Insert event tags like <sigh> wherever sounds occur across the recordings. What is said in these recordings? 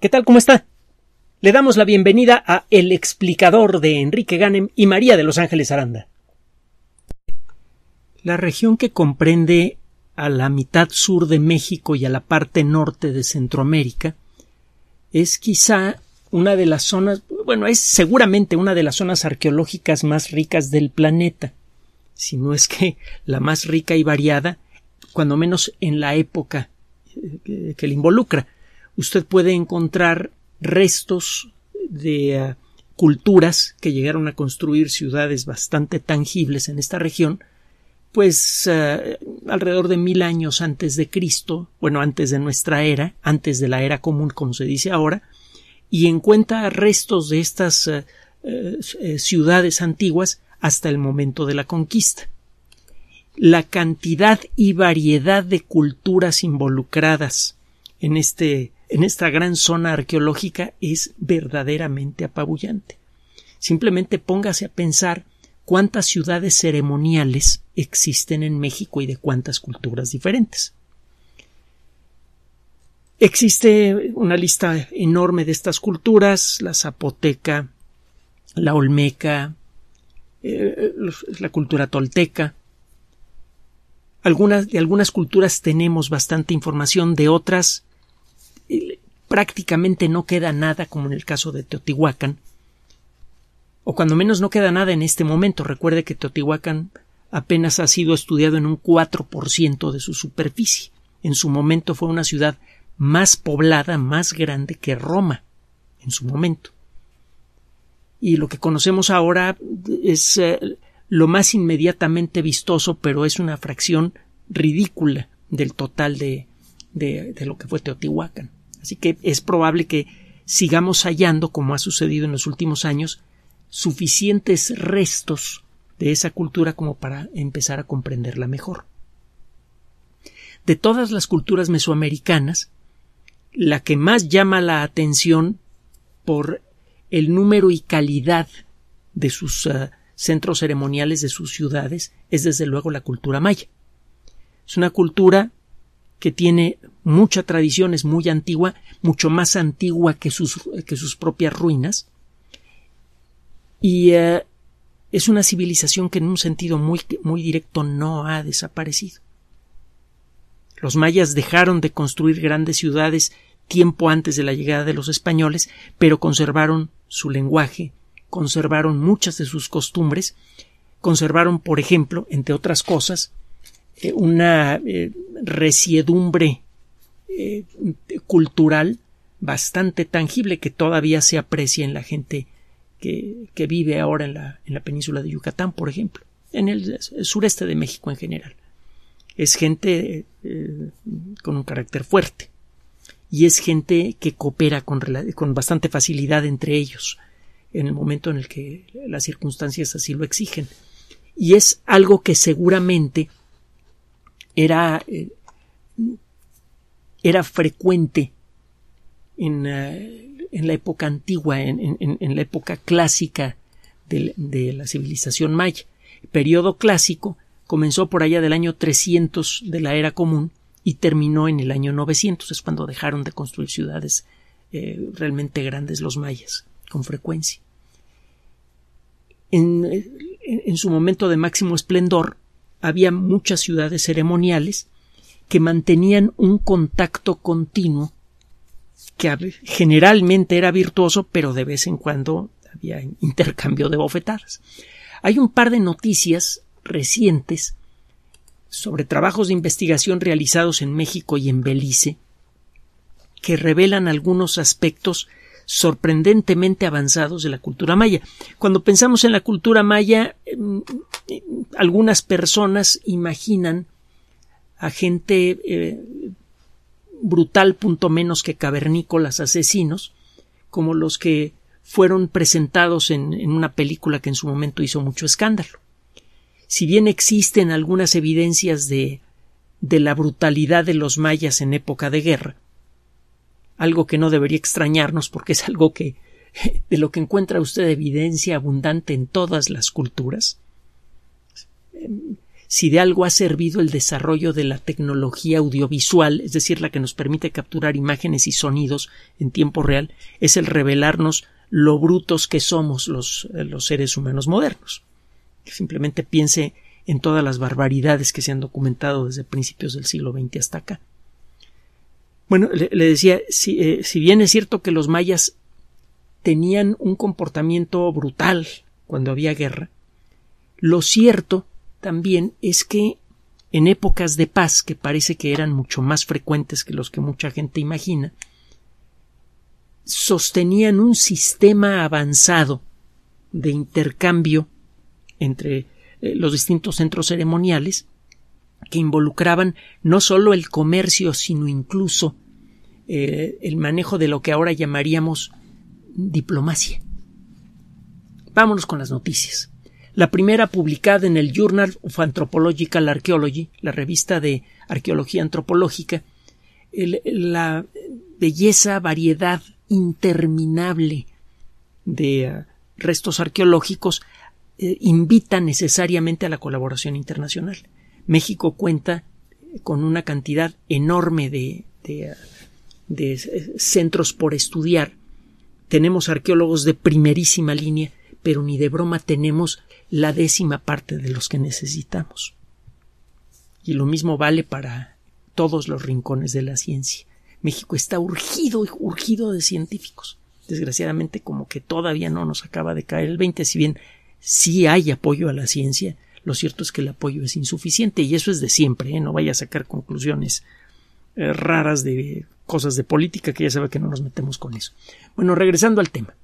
¿Qué tal? ¿Cómo está? Le damos la bienvenida a El explicador de Enrique Ganem y María de Los Ángeles Aranda. La región que comprende a la mitad sur de México y a la parte norte de Centroamérica es quizá una de las zonas, bueno, es seguramente una de las zonas arqueológicas más ricas del planeta, si no es que la más rica y variada, cuando menos en la época eh, que, que le involucra usted puede encontrar restos de eh, culturas que llegaron a construir ciudades bastante tangibles en esta región, pues eh, alrededor de mil años antes de Cristo, bueno, antes de nuestra era, antes de la era común, como se dice ahora, y encuentra restos de estas eh, ciudades antiguas hasta el momento de la conquista. La cantidad y variedad de culturas involucradas en este en esta gran zona arqueológica es verdaderamente apabullante. Simplemente póngase a pensar cuántas ciudades ceremoniales existen en México y de cuántas culturas diferentes. Existe una lista enorme de estas culturas, la zapoteca, la olmeca, eh, eh, la cultura tolteca. Algunas, de algunas culturas tenemos bastante información, de otras prácticamente no queda nada como en el caso de Teotihuacán, o cuando menos no queda nada en este momento. Recuerde que Teotihuacán apenas ha sido estudiado en un 4% de su superficie. En su momento fue una ciudad más poblada, más grande que Roma, en su momento. Y lo que conocemos ahora es eh, lo más inmediatamente vistoso, pero es una fracción ridícula del total de lo que fue Teotihuacán. Así que es probable que sigamos hallando, como ha sucedido en los últimos años, suficientes restos de esa cultura como para empezar a comprenderla mejor. De todas las culturas mesoamericanas, la que más llama la atención por el número y calidad de sus eh, centros ceremoniales de sus ciudades es desde luego la cultura maya. Es una cultura que tiene mucha tradición, es muy antigua, mucho más antigua que sus, que sus propias ruinas. Y eh, es una civilización que en un sentido muy, muy directo no ha desaparecido. Los mayas dejaron de construir grandes ciudades tiempo antes de la llegada de los españoles, pero conservaron su lenguaje, conservaron muchas de sus costumbres, conservaron, por ejemplo, entre otras cosas, eh, una eh, resiedumbre eh, cultural bastante tangible que todavía se aprecia en la gente que, vive ahora en la, en la, península de Yucatán, por ejemplo, en el, sureste de México en general. Es gente con un carácter fuerte y es gente que coopera con, con bastante facilidad entre ellos en el momento en el que las circunstancias así lo exigen. Y es algo que seguramente era, eh, era frecuente eh, en, la época antigua, en, la época clásica de, la civilización maya. El periodo clásico comenzó por allá del año 300 de la era común y terminó en el año 900, es cuando dejaron de construir ciudades eh, realmente grandes los mayas, con frecuencia. en, su momento de máximo esplendor, había muchas ciudades ceremoniales que mantenían un contacto continuo que generalmente era virtuoso, pero de vez en cuando había intercambio de bofetadas. Hay un par de noticias recientes sobre trabajos de investigación realizados en México y en Belice que revelan algunos aspectos sorprendentemente avanzados de la cultura maya. Cuando pensamos en la cultura maya, em, algunas personas imaginan a gente eh, brutal, punto menos que cavernícolas asesinos, como los que fueron presentados en, en una película que en su momento hizo mucho escándalo. Si bien existen algunas evidencias de, de la brutalidad de los mayas en época de guerra, algo que no debería extrañarnos porque es algo que <laughs> de lo que encuentra usted evidencia abundante en todas las culturas. Em, si de algo ha servido el desarrollo de la tecnología audiovisual, es decir, la que nos permite capturar imágenes y sonidos en tiempo real, es el revelarnos lo brutos que somos los, eh, los seres humanos modernos. Simplemente piense en todas las barbaridades que se han documentado desde principios del siglo XX hasta acá. Bueno, le, decía, eh, si, bien es cierto que los mayas tenían un comportamiento brutal cuando había guerra, lo cierto también es que en épocas de paz, que parece que eran mucho más frecuentes que los que mucha gente imagina, sostenían un sistema avanzado de intercambio entre eh, los distintos centros ceremoniales que involucraban no solo el comercio, sino incluso eh, el manejo de lo que ahora llamaríamos diplomacia. Vámonos con las noticias. La primera publicada en el Journal of Anthropological Archaeology, la revista de arqueología antropológica, la belleza, variedad interminable de eh, restos arqueológicos eh, invita necesariamente a la colaboración internacional. México cuenta con una cantidad enorme de, de, de centros por estudiar. Tenemos arqueólogos de primerísima línea, pero ni de broma tenemos la décima parte de los que necesitamos. Y lo mismo vale para todos los rincones de la ciencia. México está urgido y urgido de científicos. Desgraciadamente, como que todavía no nos acaba de caer el 20, si bien sí hay apoyo a la ciencia, lo cierto es que el apoyo es insuficiente y eso es de siempre, ¿eh? no vaya a sacar conclusiones eh, raras de cosas de política que ya sabe que no nos metemos con eso. Bueno, regresando al tema.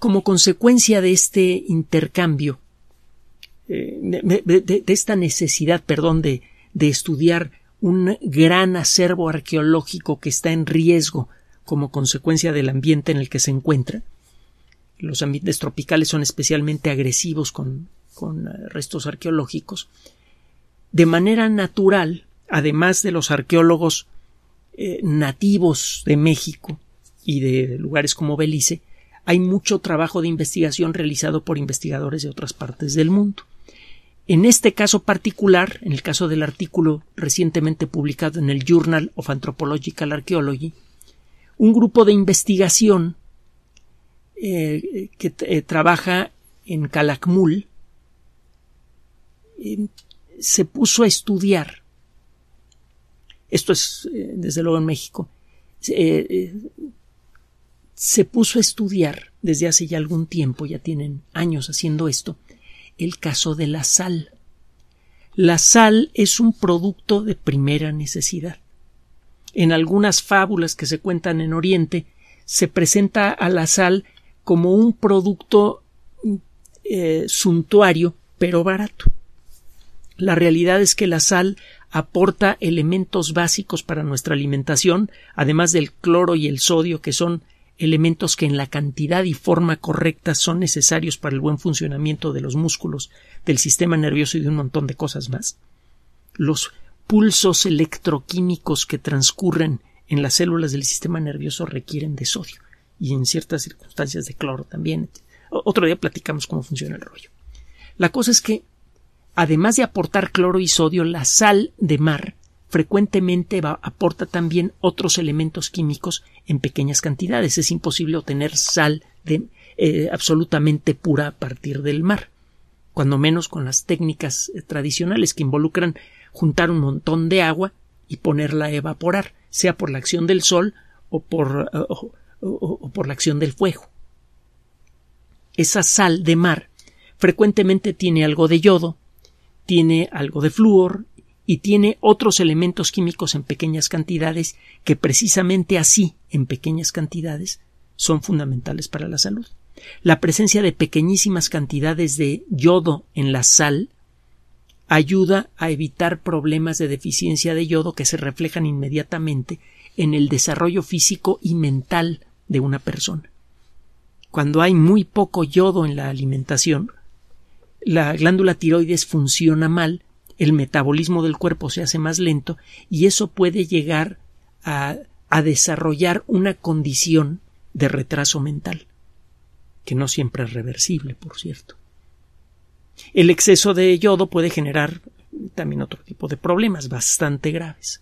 Como consecuencia de este intercambio, eh, de, esta necesidad, perdón, de estudiar un gran acervo arqueológico que está en riesgo como consecuencia del ambiente en el que se encuentra, los ambientes tropicales son especialmente agresivos con, eh, restos arqueológicos. De manera natural, además de los arqueólogos eh, nativos de México y de lugares como Belice, hay mucho trabajo de investigación realizado por investigadores de otras partes del mundo. En este caso particular, en el caso del artículo recientemente publicado en el Journal of Anthropological Archaeology, un grupo de investigación eh, que eh, trabaja en Calakmul, se puso a estudiar. Esto es, eh, desde luego, en México. se puso a estudiar desde hace ya algún tiempo, ya tienen años haciendo esto, el caso de la sal. La sal es un producto de primera necesidad. En algunas fábulas que se cuentan en Oriente, se presenta a la sal como un producto eh, suntuario, pero barato. La realidad es que la sal aporta elementos básicos para nuestra alimentación, además del cloro y el sodio, que son elementos que en la cantidad y forma correcta son necesarios para el buen funcionamiento de los músculos, del sistema nervioso y de un montón de cosas más. Los pulsos electroquímicos que transcurren en las células del sistema nervioso requieren de sodio y en ciertas circunstancias de cloro también. Otro día platicamos cómo funciona el rollo. La cosa es que, además de aportar cloro y sodio, la sal de mar frecuentemente aporta también otros elementos químicos en pequeñas cantidades. Es imposible obtener sal eh, absolutamente pura a partir del mar, cuando menos con las técnicas eh, tradicionales que involucran juntar un montón de agua y ponerla a evaporar, sea por la acción del sol o por, eh, o, por la acción del fuego. Esa sal de mar frecuentemente tiene algo de yodo, tiene algo de flúor y tiene otros elementos químicos en pequeñas cantidades que precisamente así, en pequeñas cantidades, son fundamentales para la salud. La presencia de pequeñísimas cantidades de yodo en la sal ayuda a evitar problemas de deficiencia de yodo que se reflejan inmediatamente en el desarrollo físico y mental de una persona. Cuando hay muy poco yodo en la alimentación, la glándula tiroides funciona mal, el metabolismo del cuerpo se hace más lento y eso puede llegar a, a desarrollar una condición de retraso mental, que no siempre es reversible, por cierto. El exceso de yodo puede generar también otro tipo de problemas bastante graves.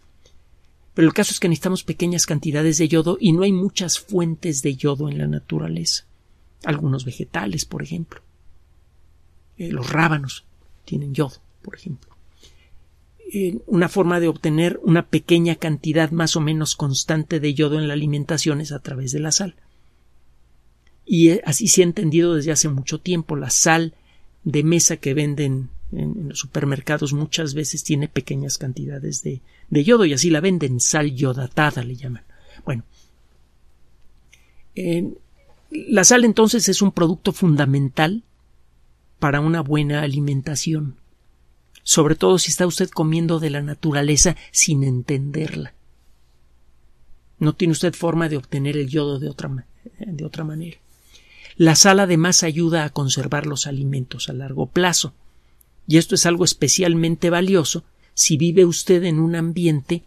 Pero el caso es que necesitamos pequeñas cantidades de yodo y no hay muchas fuentes de yodo en la naturaleza. Algunos vegetales, por ejemplo. Eh, los rábanos tienen yodo, por ejemplo. Eh, una forma de obtener una pequeña cantidad más o menos constante de yodo en la alimentación es a través de la sal. Y eh, así se ha entendido desde hace mucho tiempo la sal de mesa que venden en, los supermercados muchas veces tiene pequeñas cantidades de, de, yodo y así la venden, sal yodatada le llaman. Bueno, la sal entonces es un producto fundamental para una buena alimentación, sobre todo si está usted comiendo de la naturaleza sin entenderla. No tiene usted forma de obtener el yodo de otra, eh, de otra manera. La sal además ayuda a conservar los alimentos a largo plazo y esto es algo especialmente valioso si vive usted en un ambiente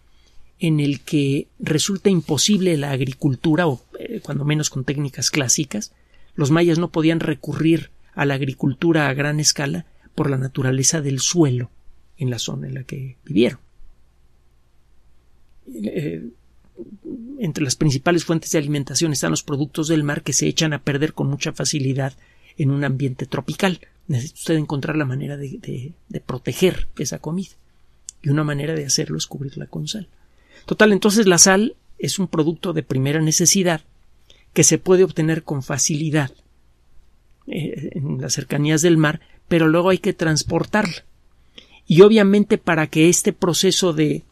en el que resulta imposible la agricultura, o eh, cuando menos con técnicas clásicas, los mayas no podían recurrir a la agricultura a gran escala por la naturaleza del suelo en la zona en la que vivieron. Eh, entre las principales fuentes de alimentación están los productos del mar que se echan a perder con mucha facilidad en un ambiente tropical necesita usted encontrar la manera de, proteger esa comida. Y una manera de hacerlo es cubrirla con sal. Total, entonces la sal es un producto de primera necesidad que se puede obtener con facilidad eh, en las cercanías del mar, pero luego hay que transportarla. Y obviamente para que este proceso de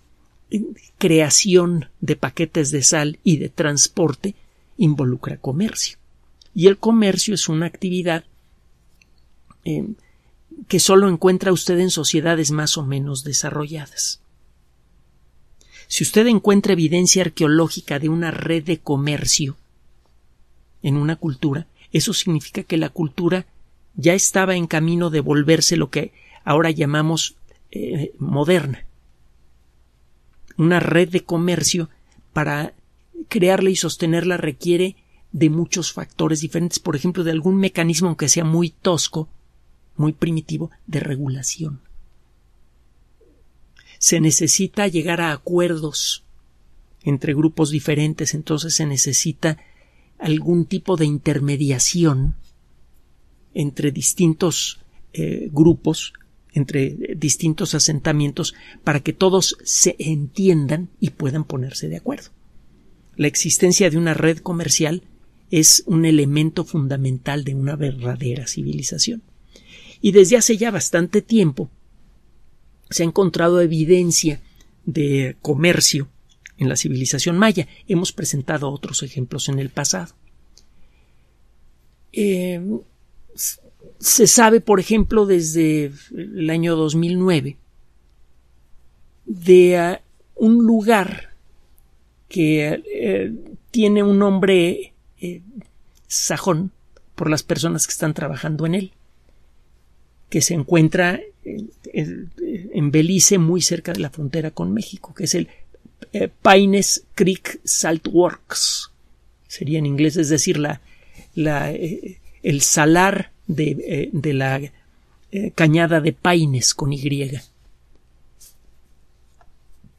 eh, creación de paquetes de sal y de transporte involucra comercio. Y el comercio es una actividad Em, que solo encuentra usted en sociedades más o menos desarrolladas. Si usted encuentra evidencia arqueológica de una red de comercio en una cultura, eso significa que la cultura ya estaba en camino de volverse lo que ahora llamamos eh, moderna. Una red de comercio para crearla y sostenerla requiere de muchos factores diferentes, por ejemplo, de algún mecanismo aunque sea muy tosco muy primitivo de regulación. Se necesita llegar a acuerdos entre grupos diferentes, entonces se necesita algún tipo de intermediación entre distintos eh, grupos, entre eh, distintos asentamientos, para que todos se entiendan y puedan ponerse de acuerdo. La existencia de una red comercial es un elemento fundamental de una verdadera civilización y desde hace ya bastante tiempo se ha encontrado evidencia de comercio en la civilización maya. Hemos presentado otros ejemplos en el pasado. Eh, se sabe, por ejemplo, desde el año 2009, de eh, un lugar que eh, tiene un nombre sajón por las personas que están trabajando en él que se encuentra en Belice, muy cerca de la frontera con México, que es el eh, Paines Creek Salt Works. Sería en inglés, es decir, la, eh, el salar de, eh, la cañada de Paines con Y.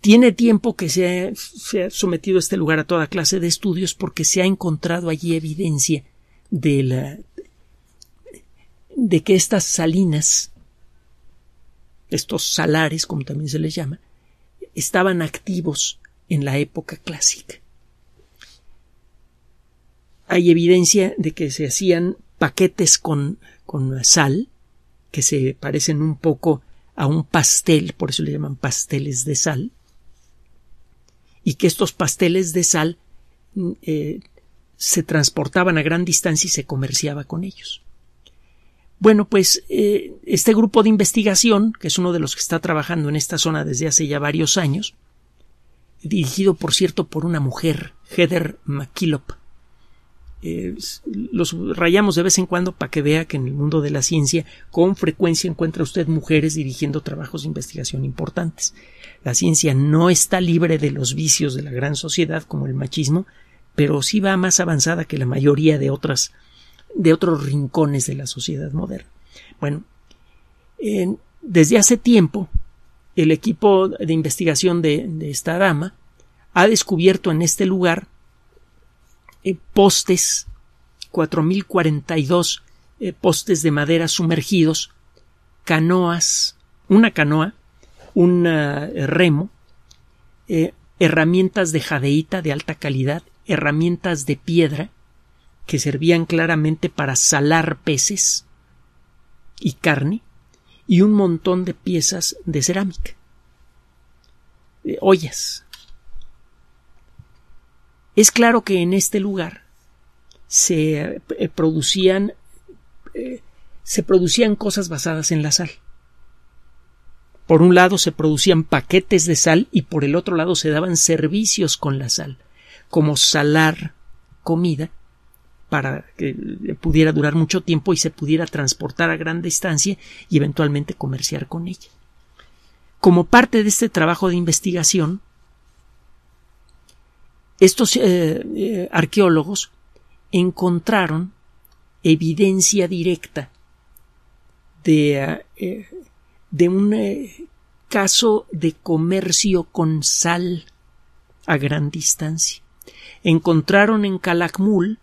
Tiene tiempo que se se ha sometido este lugar a toda clase de estudios porque se ha encontrado allí evidencia de la de que estas salinas, estos salares, como también se les llama, estaban activos en la época clásica. Hay evidencia de que se hacían paquetes con, con sal, que se parecen un poco a un pastel, por eso le llaman pasteles de sal, y que estos pasteles de sal mm, eh, se transportaban a gran distancia y se comerciaba con ellos. Bueno, pues eh, este grupo de investigación, que es uno de los que está trabajando en esta zona desde hace ya varios años, dirigido por cierto por una mujer, Heather McKillop, eh, los rayamos de vez en cuando para que vea que en el mundo de la ciencia con frecuencia encuentra usted mujeres dirigiendo trabajos de investigación importantes. La ciencia no está libre de los vicios de la gran sociedad como el machismo, pero sí va más avanzada que la mayoría de otras de otros rincones de la sociedad moderna. Bueno, desde hace tiempo, el equipo de investigación de, esta dama ha descubierto en este lugar eh, postes, 4042 eh, postes de madera sumergidos, canoas, una canoa, un eh, remo, eh, herramientas de jadeíta de alta calidad, herramientas de piedra, que servían claramente para salar peces y carne y un montón de piezas de cerámica, de ollas. Es claro que en este lugar se eh, producían eh, se producían cosas basadas en la sal. Por un lado se producían paquetes de sal y por el otro lado se daban servicios con la sal, como salar comida para que pudiera durar mucho tiempo y se pudiera transportar a gran distancia y eventualmente comerciar con ella. Como parte de este trabajo de investigación, estos eh, eh, arqueólogos encontraron evidencia directa de, eh, de un caso de comercio con sal a gran distancia. Encontraron en Calakmul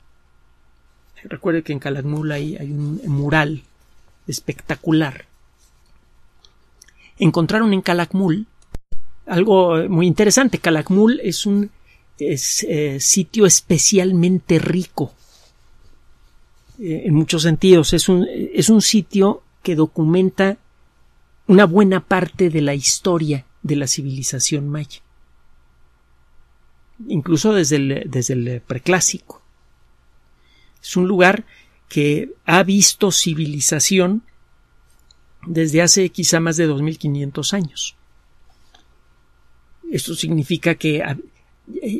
Recuerde que en Calakmul hay, un mural espectacular. Encontraron en Calakmul algo eh, muy interesante. Calakmul es un eh, sitio especialmente rico eh, en muchos sentidos. Es un, es un sitio que documenta una buena parte de la historia de la civilización maya, incluso desde desde el preclásico. Es un lugar que ha visto civilización desde hace quizá más de 2.500 años. Esto significa que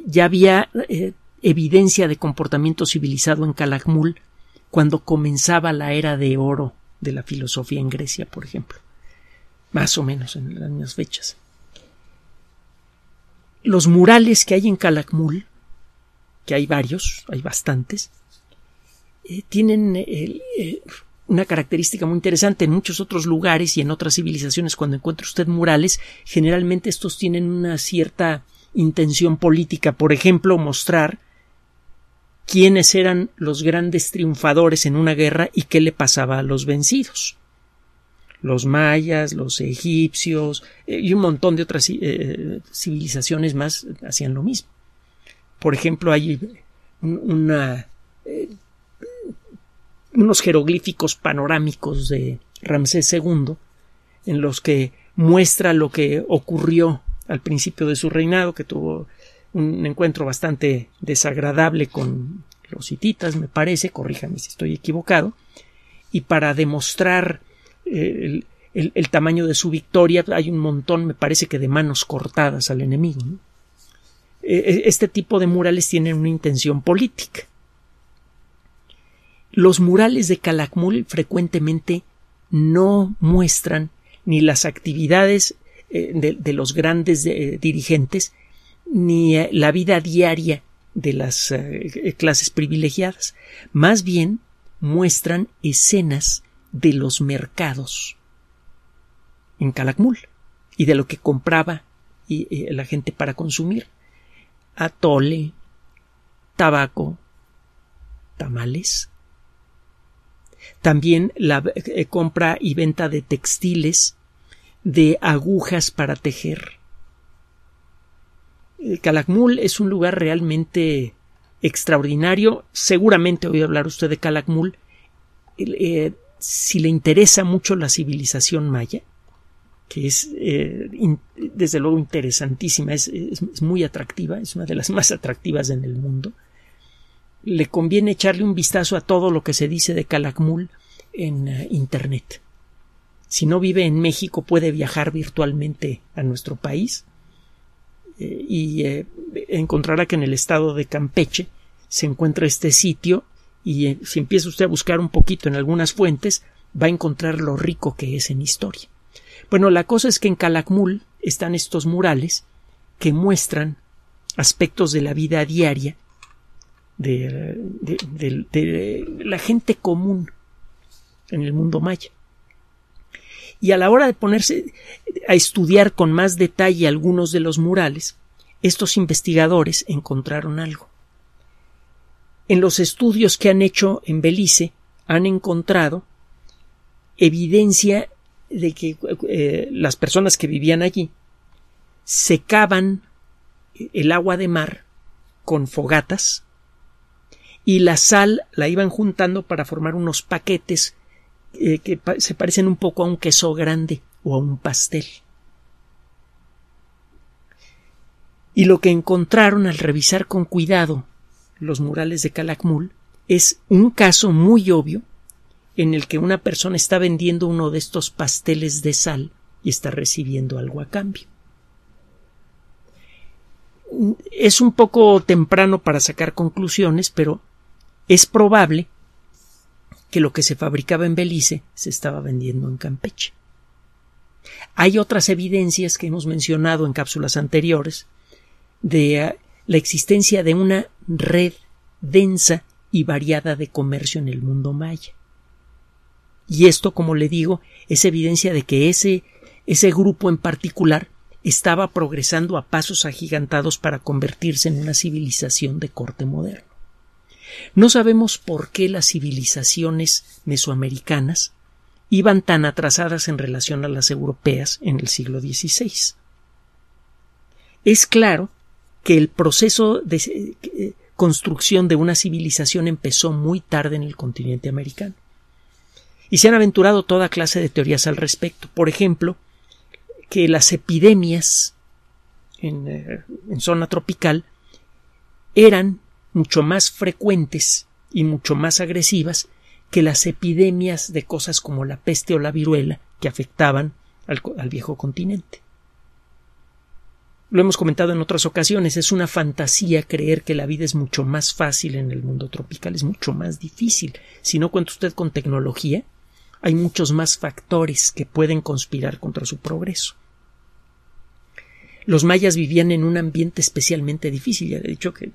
ya había eh, evidencia de comportamiento civilizado en Calakmul cuando comenzaba la era de oro de la filosofía en Grecia, por ejemplo, más o menos en las mismas fechas. Los murales que hay en Calakmul, que hay varios, hay bastantes, eh, tienen eh, eh, una característica muy interesante en muchos otros lugares y en otras civilizaciones cuando encuentra usted murales, generalmente estos tienen una cierta intención política, por ejemplo, mostrar quiénes eran los grandes triunfadores en una guerra y qué le pasaba a los vencidos. Los mayas, los egipcios y un montón de otras civilizaciones más hacían lo mismo. Por ejemplo, hay una unos jeroglíficos panorámicos de Ramsés II, en los que muestra lo que ocurrió al principio de su reinado, que tuvo un encuentro bastante desagradable con los hititas, me parece, corríjame si estoy equivocado, y para demostrar eh, el, tamaño de su victoria hay un montón, me parece que de manos cortadas al enemigo. E, e, este tipo de murales tienen una intención política los murales de Calakmul frecuentemente no muestran ni las actividades eh, de, los grandes eh, dirigentes, ni eh, la vida diaria de las clases privilegiadas. Más bien muestran escenas de los mercados en Calakmul y de lo que compraba la gente para consumir. Atole, tabaco, tamales, también la eh, eh, compra y venta de textiles, de agujas para tejer. El Calakmul es un lugar realmente extraordinario. Seguramente voy a hablar usted de Calakmul. Eh, si le interesa mucho la civilización maya, que es desde luego interesantísima, es, muy atractiva, es una de las <laughs> más atractivas en el mundo le conviene echarle un vistazo a todo lo que se dice de Calakmul en eh, Internet. Si no vive en México, puede viajar virtualmente a nuestro país eh, y eh, encontrará que en el estado de Campeche se encuentra este sitio y si empieza usted a buscar un poquito en algunas fuentes, va a encontrar lo rico que es en historia. Bueno, la cosa es que en Calakmul están estos murales que muestran aspectos de la vida diaria de, la gente común en el mundo maya. Y a la hora de ponerse a estudiar con más detalle algunos de los murales, estos investigadores encontraron algo. En los estudios que han hecho en Belice han encontrado evidencia de que eh, las personas que vivían allí secaban el agua de mar con fogatas y la sal la iban juntando para formar unos paquetes eh, que se parecen un poco a un queso grande o a un pastel. Y lo que encontraron al revisar con cuidado los murales de Calakmul es un caso muy obvio en el que una persona está vendiendo uno de estos pasteles de sal y está recibiendo algo a cambio. Mm, es un poco temprano para sacar conclusiones, pero es probable que lo que se fabricaba en Belice se estaba vendiendo en Campeche. Hay otras evidencias que hemos mencionado en cápsulas anteriores de eh, la existencia de una red densa y variada de comercio en el mundo maya. Y esto, como le digo, es evidencia de que ese, ese grupo en particular estaba progresando a pasos agigantados para convertirse en una civilización de corte moderno. No sabemos por qué las civilizaciones mesoamericanas iban tan atrasadas en relación a las europeas en el siglo XVI. Es claro que el proceso de eh, eh, construcción de una civilización empezó muy tarde en el continente americano. Y se han aventurado toda clase de teorías al respecto. Por ejemplo, que las epidemias en, eh, zona tropical eran mucho más frecuentes y mucho más agresivas que las epidemias de cosas como la peste o la viruela que afectaban al, viejo continente. Lo hemos comentado en otras ocasiones, es una fantasía creer que la vida es mucho más fácil en el mundo tropical, es mucho más difícil. Si no cuenta usted con tecnología, hay muchos más factores que pueden conspirar contra su progreso los mayas vivían en un ambiente especialmente difícil. Ya he dicho que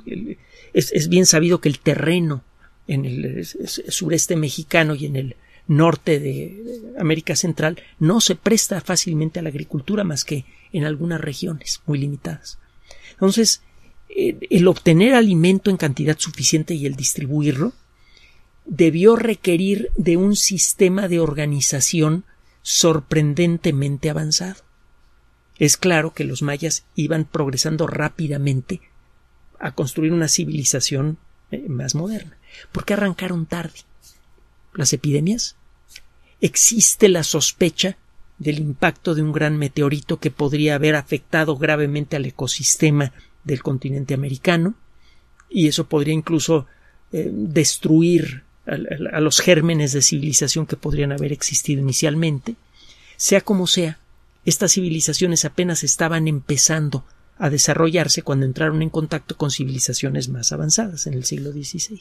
es, bien sabido que el terreno en el sureste mexicano y en el norte de América Central no se presta fácilmente a la agricultura más que en algunas regiones muy limitadas. Entonces, eh, el obtener alimento en cantidad suficiente y el distribuirlo debió requerir de un sistema de organización sorprendentemente avanzado. Es claro que los mayas iban progresando rápidamente a construir una civilización eh, más moderna. ¿Por qué arrancaron tarde? ¿Las epidemias? Existe la sospecha del impacto de un gran meteorito que podría haber afectado gravemente al ecosistema del continente americano y eso podría incluso eh, destruir a los gérmenes de civilización que podrían haber existido inicialmente. Sea como sea, estas civilizaciones apenas estaban empezando a desarrollarse cuando entraron en contacto con civilizaciones más avanzadas en el siglo XVI.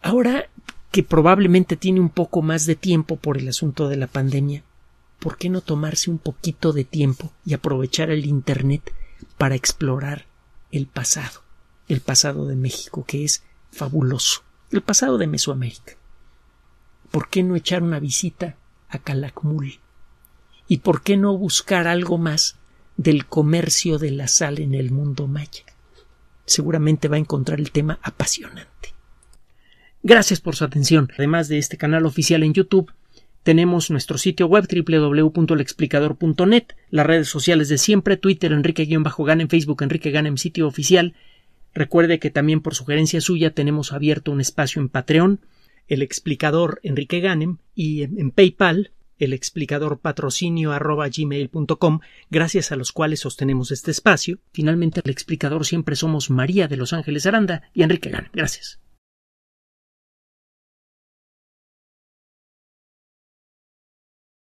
Ahora que probablemente tiene un poco más de tiempo por el asunto de la pandemia, ¿por qué no tomarse un poquito de tiempo y aprovechar el Internet para explorar el pasado, el pasado de México, que es fabuloso, el pasado de Mesoamérica? ¿Por qué no echar una visita a Calakmul. ¿Y por qué no buscar algo más del comercio de la sal en el mundo maya? Seguramente va a encontrar el tema apasionante. Gracias por su atención. Además de este canal oficial en YouTube, tenemos nuestro sitio web www.lexplicador.net, las redes sociales de siempre, Twitter Enrique-Gan, en Facebook Enrique Gan, en sitio oficial. Recuerde que también por sugerencia suya tenemos abierto un espacio en Patreon el explicador Enrique Ganem y en PayPal el explicador patrocinio arroba gracias a los cuales sostenemos este espacio. Finalmente, el explicador siempre somos María de Los Ángeles Aranda y Enrique Ganem. Gracias.